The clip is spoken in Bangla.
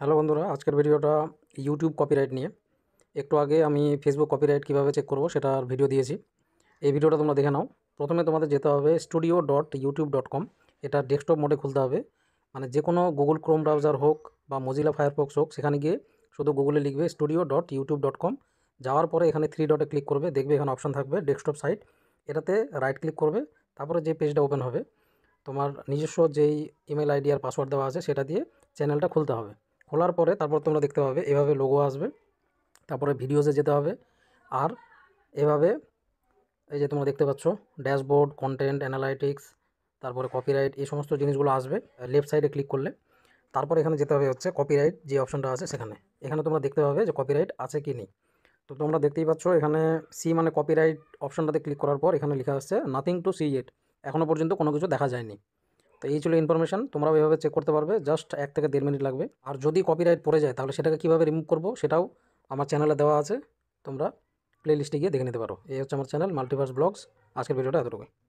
হ্যালো বন্ধুরা আজকের ভিডিওটা ইউটিউব কপিরাইট নিয়ে একটু আগে আমি ফেসবুক কপিরাইট কীভাবে চেক করবো সেটার ভিডিও দিয়েছি এই ভিডিওটা তোমরা দেখে নাও প্রথমে তোমাদের যেতে হবে studio dot YouTube dot com এটা ডেস্কটপ মোডে খুলতে হবে মানে যে কোনো গুগল ক্রোম ব্রাউজার হোক বা মজিলা ফায়ারফক্স হোক সেখানে গিয়ে শুধু গুগলে লিখবে studio dot YouTube dot com যাওয়ার পরে এখানে থ্রি ডটে ক্লিক করবে দেখবে এখানে অপশান থাকবে ডেস্কটপ সাইট এটাতে রাইট ক্লিক করবে তারপরে যে পেজটা ওপেন হবে তোমার নিজস্ব যেই ইমেল আইডি আর পাসওয়ার্ড দেওয়া আছে সেটা দিয়ে চ্যানেলটা খুলতে হবে খোলার পরে তারপর তোমরা দেখতে পাবে এভাবে লোগো আসবে তারপরে ভিডিওসে যেতে হবে আর এভাবে এই যে তোমরা দেখতে পাচ্ছ ড্যাশবোর্ড কন্টেন্ট অ্যানালাইটিক্স তারপরে কপিরাইট এই সমস্ত জিনিসগুলো আসবে লেফট সাইডে ক্লিক করলে তারপর এখানে যেতে হবে হচ্ছে কপিরাইট যে অপশানটা আছে সেখানে এখানে তোমরা দেখতে পাবে যে কপিরাইট আছে কি নেই তো তোমরা দেখতেই পাচ্ছ এখানে সি মানে কপিরাইট অপশানটাতে ক্লিক করার পর এখানে লেখা আসছে নাথিং টু সি ইট এখনও পর্যন্ত কোনো কিছু দেখা যায়নি এই ছিল ইনফরমেশান তোমরা এভাবে চেক করতে পারবে জাস্ট এক থেকে দেড় মিনিট লাগবে আর যদি কপিরাইট পড়ে যায় তাহলে সেটাকে কীভাবে রিমুভ করবো সেটাও আমার চ্যানেলে দেওয়া আছে তোমরা প্লে লিস্টে গিয়ে দেখে নিতে পারো এই হচ্ছে আমার চ্যানেল মাল্টিভার্স ব্লগস আজকের ভিডিওটা এতটুকুই